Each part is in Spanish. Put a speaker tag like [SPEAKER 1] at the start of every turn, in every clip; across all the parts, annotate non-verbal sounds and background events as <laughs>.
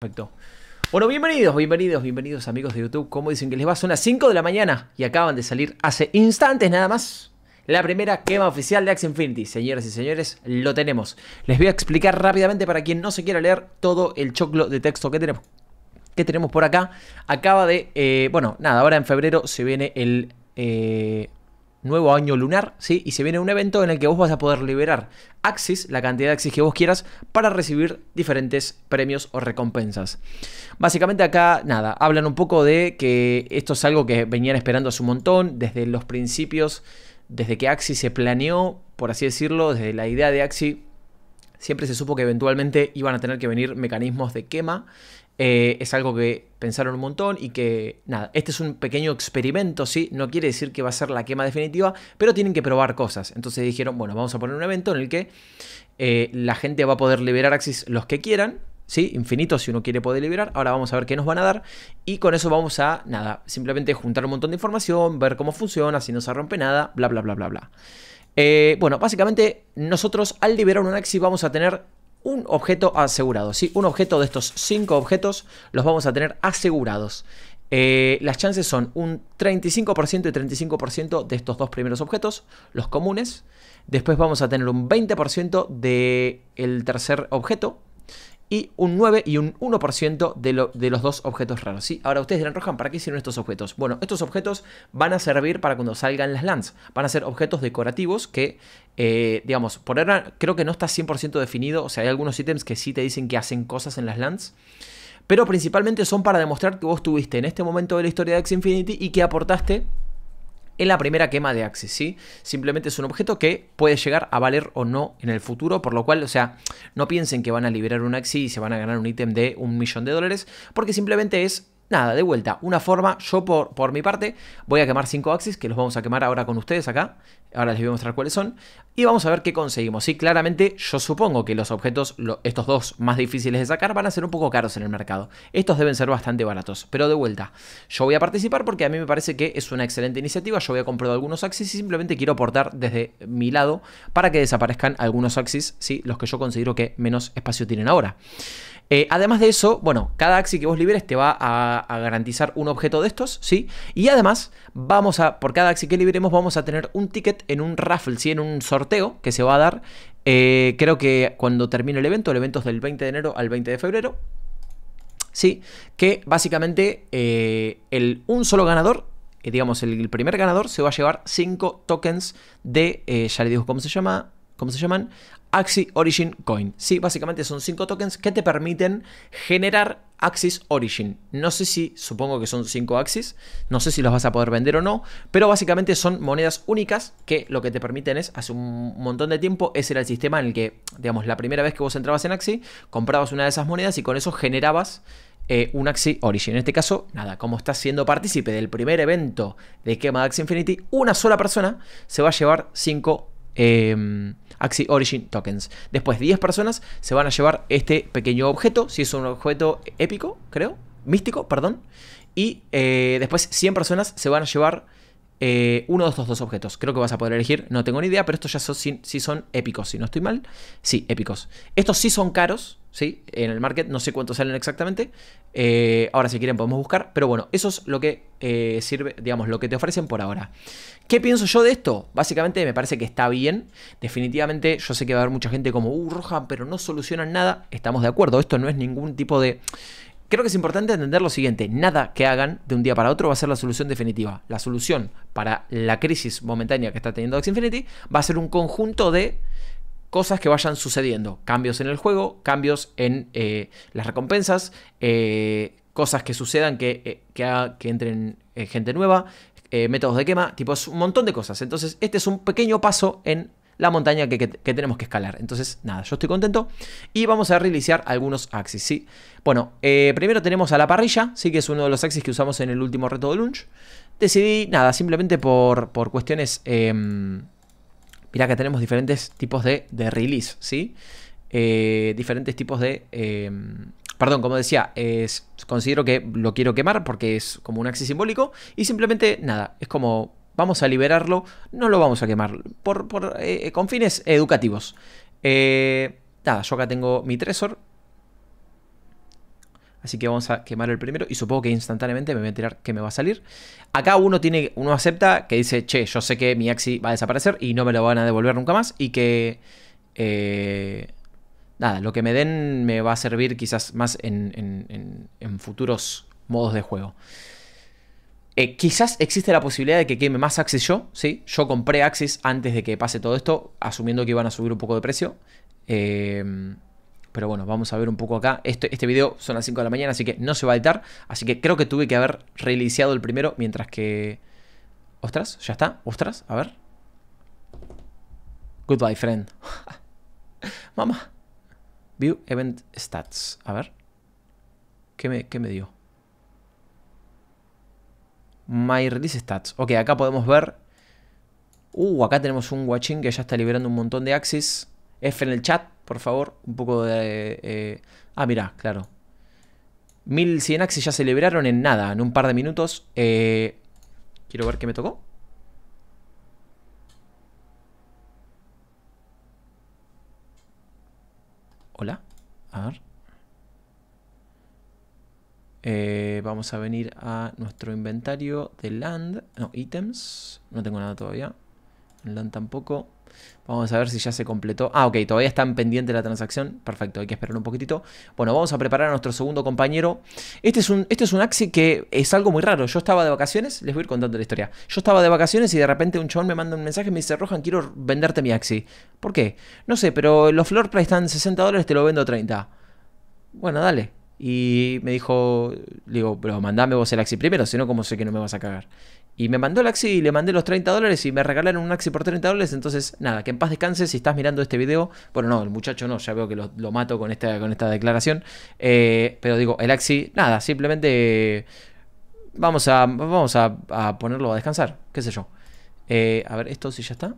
[SPEAKER 1] Perfecto. Bueno, bienvenidos, bienvenidos, bienvenidos amigos de YouTube. Como dicen que les va? Son las 5 de la mañana y acaban de salir hace instantes nada más. La primera quema oficial de Axe Infinity. Señoras y señores, lo tenemos. Les voy a explicar rápidamente para quien no se quiera leer todo el choclo de texto que tenemos. Que tenemos por acá. Acaba de. Eh, bueno, nada, ahora en febrero se viene el. Eh, nuevo año lunar, ¿sí? Y se viene un evento en el que vos vas a poder liberar Axis, la cantidad de Axis que vos quieras, para recibir diferentes premios o recompensas. Básicamente acá, nada, hablan un poco de que esto es algo que venían esperando hace un montón, desde los principios, desde que Axis se planeó, por así decirlo, desde la idea de Axis siempre se supo que eventualmente iban a tener que venir mecanismos de quema eh, es algo que pensaron un montón y que, nada, este es un pequeño experimento, ¿sí? No quiere decir que va a ser la quema definitiva, pero tienen que probar cosas. Entonces dijeron, bueno, vamos a poner un evento en el que eh, la gente va a poder liberar Axis los que quieran, ¿sí? Infinito si uno quiere poder liberar. Ahora vamos a ver qué nos van a dar. Y con eso vamos a, nada, simplemente juntar un montón de información, ver cómo funciona, si no se rompe nada, bla, bla, bla, bla, bla. Eh, bueno, básicamente nosotros al liberar un Axis vamos a tener un objeto asegurado. ¿sí? Un objeto de estos cinco objetos los vamos a tener asegurados. Eh, las chances son un 35% y 35% de estos dos primeros objetos, los comunes. Después vamos a tener un 20% del tercer objeto, y un 9 y un 1% de, de, los dos objetos raros. ¿sí? Ahora ustedes dirán, Rojan, ¿para qué sirven estos objetos? Bueno, estos objetos van a servir para cuando salgan las lands. Van a ser objetos decorativos que eh, digamos, por ahora creo que no está 100% definido, o sea, hay algunos ítems que sí te dicen que hacen cosas en las lands, pero principalmente son para demostrar que vos estuviste en este momento de la historia de Axie Infinity y que aportaste en la primera quema de Axis, ¿sí? Simplemente es un objeto que puede llegar a valer o no en el futuro, por lo cual, o sea, no piensen que van a liberar un Axis y se van a ganar un ítem de un millón de dólares, porque simplemente es, nada, de vuelta, una forma, yo por, por mi parte voy a quemar 5 Axis, que los vamos a quemar ahora con ustedes acá, ahora les voy a mostrar cuáles son, y vamos a ver qué conseguimos. Sí, claramente yo supongo que los objetos, estos dos más difíciles de sacar, van a ser un poco caros en el mercado. Estos deben ser bastante baratos, pero de vuelta, yo voy a participar porque a mí me parece que es una excelente iniciativa. Yo voy a comprar algunos axis y simplemente quiero aportar desde mi lado para que desaparezcan algunos axis, ¿sí? los que yo considero que menos espacio tienen ahora. Eh, además de eso, bueno, cada axi que vos Libres te va a, garantizar un objeto de estos, ¿sí? Y además, vamos a, por cada axi que liberemos, vamos a tener un ticket en un raffle, ¿sí? En un sorteo que se va a dar. Eh, creo que cuando termine el evento, el evento es del 20 de enero al 20 de febrero. Sí, que básicamente eh, el, un solo ganador eh, digamos, el primer ganador se va a llevar 5 tokens de, ya le digo cómo se llama, ¿cómo se llaman? Axi Origin Coin. Sí, básicamente son cinco tokens que te permiten generar Axis Origin. No sé si, supongo que son cinco Axis, no sé si los vas a poder vender o no, pero básicamente son monedas únicas que lo que te permiten es, hace un montón de tiempo, ese era el sistema en el que, digamos, la primera vez que vos entrabas en Axi, comprabas una de esas monedas y con eso generabas eh, un Axi Origin. En este caso, nada, como estás siendo partícipe del primer evento de quema de Axie Infinity, una sola persona se va a llevar 5 Axi Origin Tokens. Después, 10 personas se van a llevar este pequeño objeto, si es un objeto épico, creo, místico, perdón. Y eh, después 100 personas se van a llevar eh, uno de estos dos objetos. Creo que vas a poder elegir, no tengo ni idea, pero estos ya son, sí, son épicos, si no estoy mal. Sí, épicos. Estos sí son caros, ¿sí? En el market, no sé cuántos salen exactamente. Eh, ahora si quieren podemos buscar, pero bueno, eso es lo que eh, sirve, digamos, lo que te ofrecen por ahora. ¿Qué pienso yo de esto? Básicamente me parece que está bien. Definitivamente yo sé que va a haber mucha gente como, uh, Roja, pero no solucionan nada. Estamos de acuerdo, esto no es ningún tipo de... Creo que es importante entender lo siguiente, nada que hagan de un día para otro va a ser la solución definitiva. La solución para la crisis momentánea que está teniendo x Infinity va a ser un conjunto de cosas que vayan sucediendo. Cambios en el juego, cambios en eh, las recompensas, eh, cosas que sucedan que, eh, que, entren gente nueva, métodos de quema, tipo, es un montón de cosas. Entonces, este es un pequeño paso en la montaña que, tenemos que escalar. Entonces, nada, yo estoy contento. Y vamos a realizar algunos axis, ¿sí? Bueno, eh, primero tenemos a la parrilla, sí, que es uno de los axis que usamos en el último reto de lunch. Decidí, nada, simplemente por, por cuestiones... Em, mira que tenemos diferentes tipos de, de release, ¿sí? Eh, diferentes tipos de... Em, perdón, como decía, es, considero que lo quiero quemar porque es como un axis simbólico y simplemente, nada, es como vamos a liberarlo, no lo vamos a quemar, por, eh, eh, con fines educativos. Eh, nada, yo acá tengo mi Tresor. Así que vamos a quemar el primero y supongo que instantáneamente me voy a tirar que me va a salir. Acá uno tiene, uno acepta que dice, che, yo sé que mi Axi va a desaparecer y no me lo van a devolver nunca más y que... nada, lo que me den me va a servir quizás más en futuros modos de juego. Eh, quizás existe la posibilidad de que queme más Axis yo, ¿sí? Yo compré Axis antes de que pase todo esto, asumiendo que iban a subir un poco de precio. Em, pero bueno, vamos a ver un poco acá. Este, este video son las 5 de la mañana, así que no se va a editar. Así que creo que tuve que haber reiniciado el primero mientras que... Ostras, ya está. Ostras, a ver. Goodbye, friend. <laughs> Mamá. View event stats. A ver. ¿Qué qué me dio? My Release Stats. Ok, acá podemos ver... Uh, acá tenemos un guachín que ya está liberando un montón de axis. F en el chat, por favor. Un poco de... Eh, ah, mirá, claro. 1100 axis ya se liberaron en nada, en un par de minutos. Eh, quiero ver qué me tocó. Hola. A ver. Eh, vamos a venir a nuestro inventario de land. No, items No tengo nada todavía. land tampoco. Vamos a ver si ya se completó. Ah, ok, todavía están pendiente la transacción. Perfecto, hay que esperar un poquitito. Bueno, vamos a preparar a nuestro segundo compañero. Este es un, este es un axi que es algo muy raro. Yo estaba de vacaciones, les voy a ir contando la historia. Yo estaba de vacaciones y de repente un chabón me manda un mensaje y me dice, Rohan, quiero venderte mi axi. ¿Por qué? No sé, pero los floor price están 60 dólares, te lo vendo a 30. Bueno, dale. Y me dijo, digo, pero mandame vos el Axi primero, si no, ¿cómo sé que no me vas a cagar? Y me mandó el Axi y le mandé los 30 dólares y me regalaron un Axi por 30 dólares. Entonces, nada, que en paz descanse. si estás mirando este video. Bueno, no, el muchacho no, ya veo que lo, mato con esta, con esta declaración. Eh, pero digo, el Axi, nada, simplemente vamos a, vamos a, ponerlo a descansar, qué sé yo. Eh, a ver, esto si ¿sí ya está.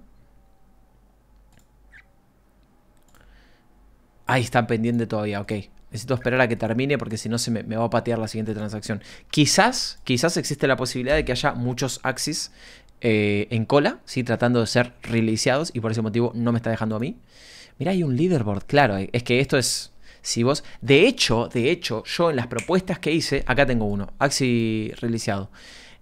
[SPEAKER 1] Ahí están pendiente todavía, ok necesito esperar a que termine porque si no se me, va a patear la siguiente transacción. Quizás, quizás existe la posibilidad de que haya muchos Axis eh, en cola, ¿sí? tratando de ser releaseados y por ese motivo no me está dejando a mí. Mira, hay un leaderboard, claro, eh, es que esto es... Si vos, de hecho, de hecho, yo en las propuestas que hice, acá tengo uno, Axi releaseado.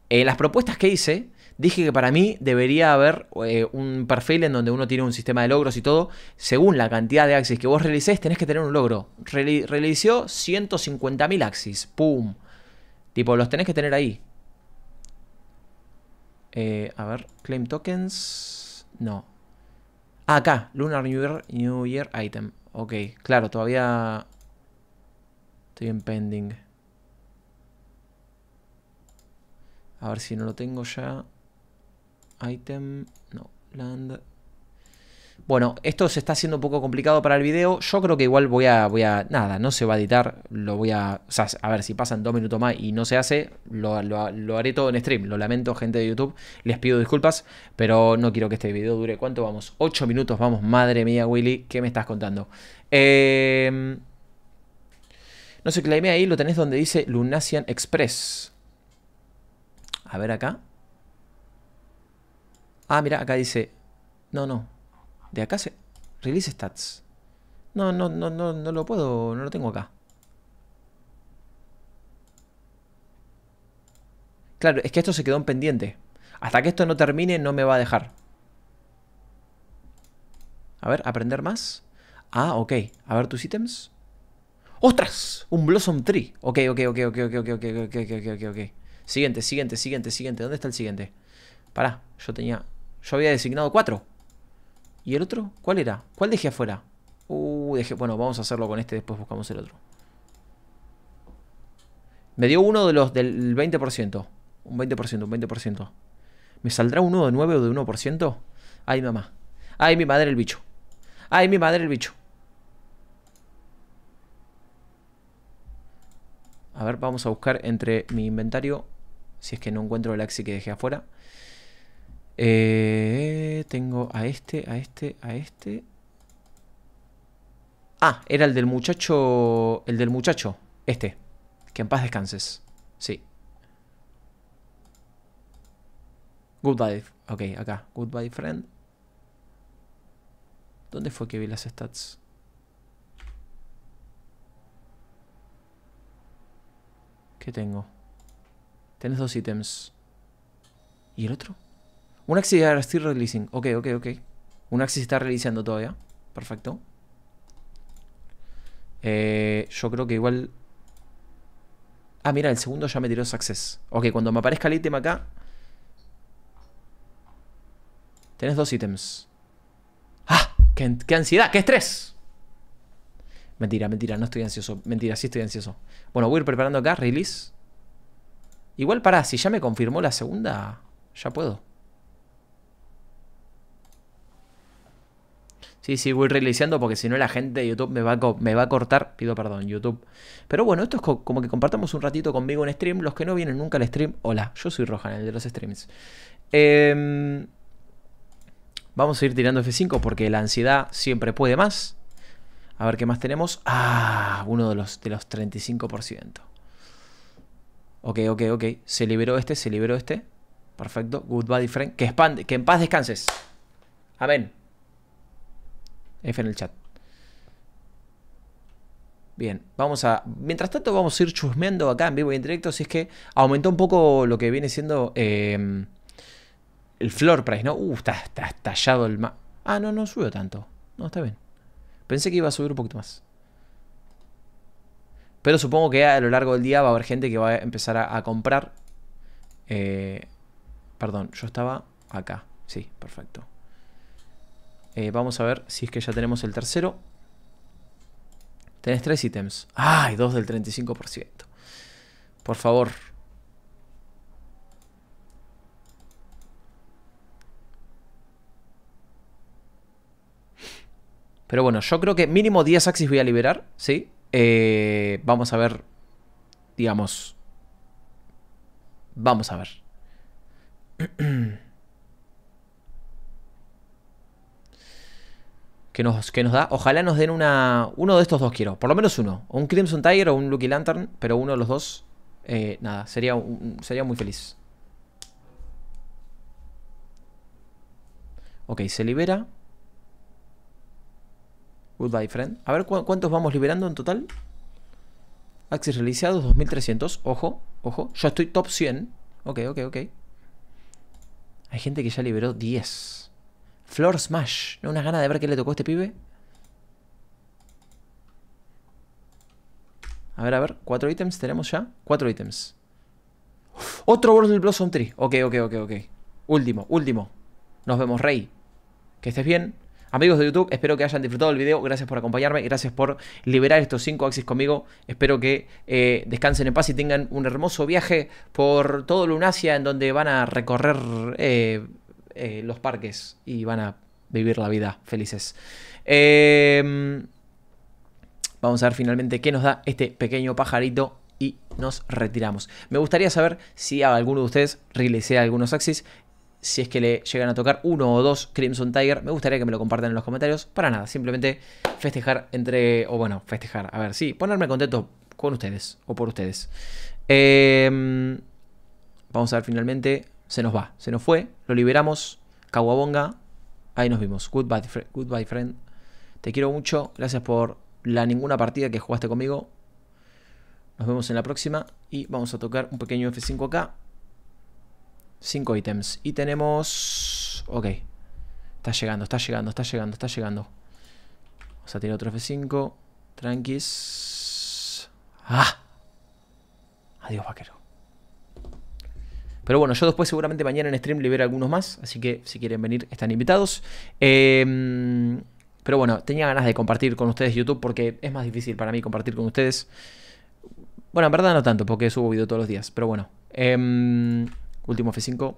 [SPEAKER 1] En eh, las propuestas que hice, dije que para mí debería haber eh, un perfil en donde uno tiene un sistema de logros y todo. Según la cantidad de axis que vos realicés, tenés que tener un logro. realizó 150.000 axis. ¡Pum! Tipo, los tenés que tener ahí. Eh, a ver, claim tokens. No. Ah, acá, Lunar New Year, New Year Item. Ok, claro, todavía estoy en pending. A ver si no lo tengo ya. Item, no, land. Bueno, esto se está haciendo un poco complicado para el video. Yo creo que igual voy a, voy a, nada, no se va a editar. Lo voy a, a ver si pasan dos minutos más y no se hace, lo, haré todo en stream. Lo lamento, gente de YouTube, les pido disculpas, pero no quiero que este video dure. ¿Cuánto vamos? Ocho minutos, vamos, madre mía, Willy, ¿qué me estás contando? Em, no sé, claimé ahí, lo tenés donde dice Lunasian Express. A ver acá. Ah, mira, acá dice... No, no. De acá se... Release stats. No, no, no, no, no lo puedo... No lo tengo acá. Claro, es que esto se quedó en pendiente. Hasta que esto no termine no me va a dejar. A ver, aprender más. Ah, ok. A ver tus ítems. ¡Ostras! Un Blossom Tree. Ok, ok, ok, ok, ok, ok, ok, ok, ok, ok, ok. Siguiente, siguiente, siguiente, siguiente. ¿Dónde está el siguiente? Pará, yo tenía... Yo había designado cuatro. ¿Y el otro? ¿Cuál era? ¿Cuál dejé afuera? Uh, dejé... Bueno, vamos a hacerlo con este, después buscamos el otro. Me dio uno de los del 20%. Un 20%, un 20%. ¿Me saldrá uno de 9 o de 1%? Ay, mamá. Ay, mi madre el bicho. Ay, mi madre el bicho. A ver, vamos a buscar entre mi inventario. Si es que no encuentro el axi que dejé afuera. Eh, tengo a este, a este, a este. Ah, era el del muchacho. El del muchacho. Este. Que en paz descanses. Sí. Goodbye. Ok, acá. Goodbye, friend. ¿Dónde fue que vi las stats? ¿Qué tengo? Tienes dos ítems. ¿Y el otro? Un axis está releasing. Ok, ok, ok. Un axis está releasing todavía. Perfecto. Eh, yo creo que igual... Ah, mira, el segundo ya me tiró success. Ok, cuando me aparezca el ítem acá... Tenés dos ítems. ¡Ah! ¡Qué, qué ansiedad! ¡Qué estrés! Mentira, mentira, no estoy ansioso. Mentira, sí estoy ansioso. Bueno, voy a ir preparando acá, release. Igual, pará, si ya me confirmó la segunda, ya puedo. Sí, sí, voy realizando porque si no la gente de YouTube me va, a, me va a cortar. Pido perdón, YouTube. Pero bueno, esto es como que compartamos un ratito conmigo en stream. Los que no vienen nunca al stream, hola, yo soy Rohan, el de los streams. Em, vamos a ir tirando F5 porque la ansiedad siempre puede más. A ver qué más tenemos. Ah, uno de los, de los 35%. Ok, ok, ok. Se liberó este, se liberó este. Perfecto. Goodbye, friend. Que, expande, que en paz descanses. Amén. F en el chat. Bien, vamos a. Mientras tanto, vamos a ir chusmeando acá en vivo y en directo. Si es que aumentó un poco lo que viene siendo em, el floor price, ¿no? Uh, está, está estallado el. ah, no, no subió tanto. No, está bien. Pensé que iba a subir un poquito más. Pero supongo que a lo largo del día va a haber gente que va a empezar a, comprar. Eh, perdón, yo estaba acá. Sí, perfecto. Eh, vamos a ver si es que ya tenemos el tercero. Tenés tres ítems. ¡Ay! Dos del 35%. Por favor. Pero bueno, yo creo que mínimo 10 axis voy a liberar, ¿sí? Eh, vamos a ver, digamos... Vamos a ver. <clears throat> que nos, da. Ojalá nos den una, uno de estos dos, quiero. Por lo menos uno. O un Crimson Tiger o un Lucky Lantern, pero uno de los dos. Eh, nada, sería, sería muy feliz. Ok, se libera. Goodbye, friend. A ver cuántos vamos liberando en total. Axis realizados, 2300. Ojo, ojo. Yo estoy top 100. Ok, ok, ok. Hay gente que ya liberó 10. Floor Smash. ¿No una ganas de ver qué le tocó a este pibe? A ver, a ver. ¿Cuatro ítems tenemos ya? Cuatro ítems. Otro World Blossom Tree. Ok, ok, ok, ok. Último, último. Nos vemos, Rey. Que estés bien. Amigos de YouTube, espero que hayan disfrutado el video. Gracias por acompañarme. y Gracias por liberar estos cinco axis conmigo. Espero que eh, descansen en paz y tengan un hermoso viaje por todo Lunasia en donde van a recorrer... Eh, eh, los parques y van a vivir la vida felices. Em, vamos a ver finalmente qué nos da este pequeño pajarito y nos retiramos. Me gustaría saber si a alguno de ustedes realicé algunos axis. Si es que le llegan a tocar uno o dos Crimson Tiger, me gustaría que me lo compartan en los comentarios. Para nada, simplemente festejar entre. O bueno, festejar. A ver, sí, ponerme contento con ustedes o por ustedes. Em, vamos a ver finalmente se nos va, se nos fue, lo liberamos, Kawabonga, ahí nos vimos. Goodbye, goodbye friend. Te quiero mucho, gracias por la ninguna partida que jugaste conmigo. Nos vemos en la próxima y vamos a tocar un pequeño F5 acá. 5 ítems. Y tenemos... Ok. Está llegando, está llegando, está llegando, está llegando. Vamos a tirar otro F5. Tranquis. ¡Ah! Adiós, vaquero. Pero bueno, yo después seguramente mañana en stream veré algunos más, así que si quieren venir están invitados. Em, pero bueno, tenía ganas de compartir con ustedes YouTube porque es más difícil para mí compartir con ustedes. Bueno, en verdad no tanto porque subo video todos los días, pero bueno. Em, último F5.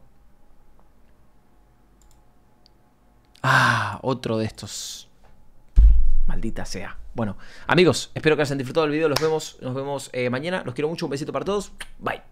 [SPEAKER 1] Ah, otro de estos. Maldita sea. Bueno, amigos, espero que hayan disfrutado el video. Los vemos, nos vemos eh, mañana. Los quiero mucho. Un besito para todos. Bye.